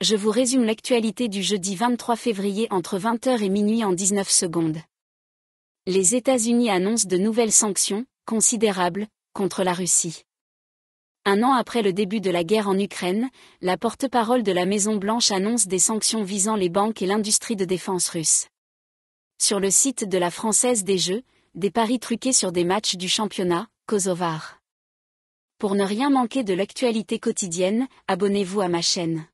je vous résume l'actualité du jeudi 23 février entre 20h et minuit en 19 secondes. Les États-Unis annoncent de nouvelles sanctions, considérables, contre la Russie. Un an après le début de la guerre en Ukraine, la porte-parole de la Maison-Blanche annonce des sanctions visant les banques et l'industrie de défense russe. Sur le site de la Française des Jeux, des paris truqués sur des matchs du championnat, Kosovar. Pour ne rien manquer de l'actualité quotidienne, abonnez-vous à ma chaîne.